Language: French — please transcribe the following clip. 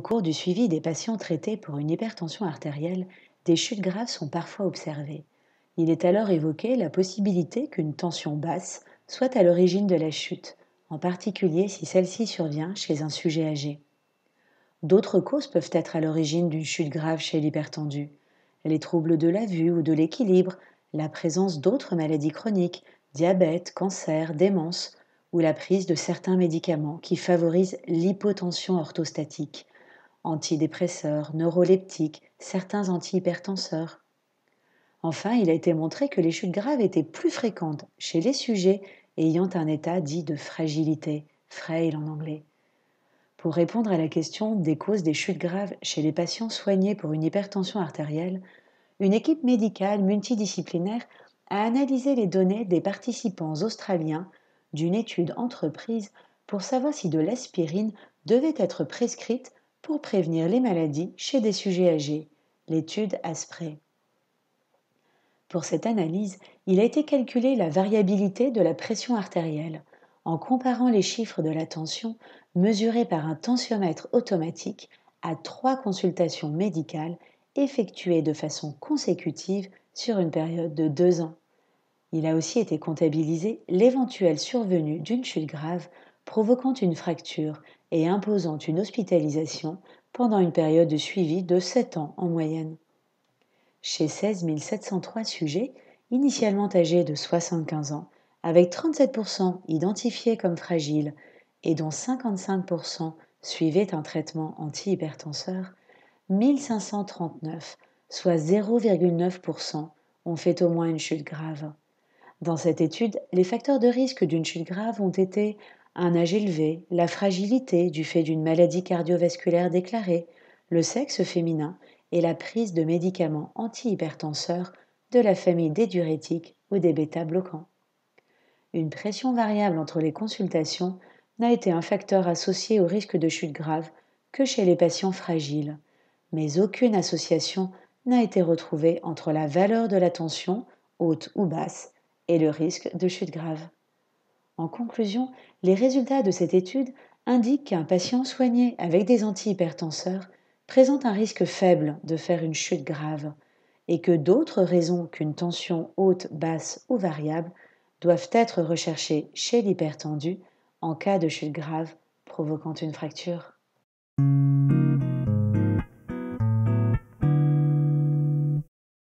Au cours du suivi des patients traités pour une hypertension artérielle, des chutes graves sont parfois observées. Il est alors évoqué la possibilité qu'une tension basse soit à l'origine de la chute, en particulier si celle-ci survient chez un sujet âgé. D'autres causes peuvent être à l'origine d'une chute grave chez l'hypertendu. Les troubles de la vue ou de l'équilibre, la présence d'autres maladies chroniques, diabète, cancer, démence, ou la prise de certains médicaments qui favorisent l'hypotension orthostatique, antidépresseurs, neuroleptiques, certains antihypertenseurs. Enfin, il a été montré que les chutes graves étaient plus fréquentes chez les sujets ayant un état dit de fragilité, frail en anglais. Pour répondre à la question des causes des chutes graves chez les patients soignés pour une hypertension artérielle, une équipe médicale multidisciplinaire a analysé les données des participants australiens d'une étude entreprise pour savoir si de l'aspirine devait être prescrite pour prévenir les maladies chez des sujets âgés, l'étude ASPRE. Pour cette analyse, il a été calculé la variabilité de la pression artérielle en comparant les chiffres de la tension mesurés par un tensiomètre automatique à trois consultations médicales effectuées de façon consécutive sur une période de deux ans. Il a aussi été comptabilisé l'éventuelle survenue d'une chute grave provoquant une fracture et imposant une hospitalisation pendant une période de suivi de 7 ans en moyenne. Chez 16 703 sujets, initialement âgés de 75 ans, avec 37% identifiés comme fragiles et dont 55% suivaient un traitement antihypertenseur, 1539, soit 0,9%, ont fait au moins une chute grave. Dans cette étude, les facteurs de risque d'une chute grave ont été un âge élevé, la fragilité du fait d'une maladie cardiovasculaire déclarée, le sexe féminin et la prise de médicaments antihypertenseurs de la famille des diurétiques ou des bêta-bloquants. Une pression variable entre les consultations n'a été un facteur associé au risque de chute grave que chez les patients fragiles, mais aucune association n'a été retrouvée entre la valeur de la tension, haute ou basse, et le risque de chute grave. En conclusion, les résultats de cette étude indiquent qu'un patient soigné avec des antihypertenseurs présente un risque faible de faire une chute grave et que d'autres raisons qu'une tension haute, basse ou variable doivent être recherchées chez l'hypertendu en cas de chute grave provoquant une fracture.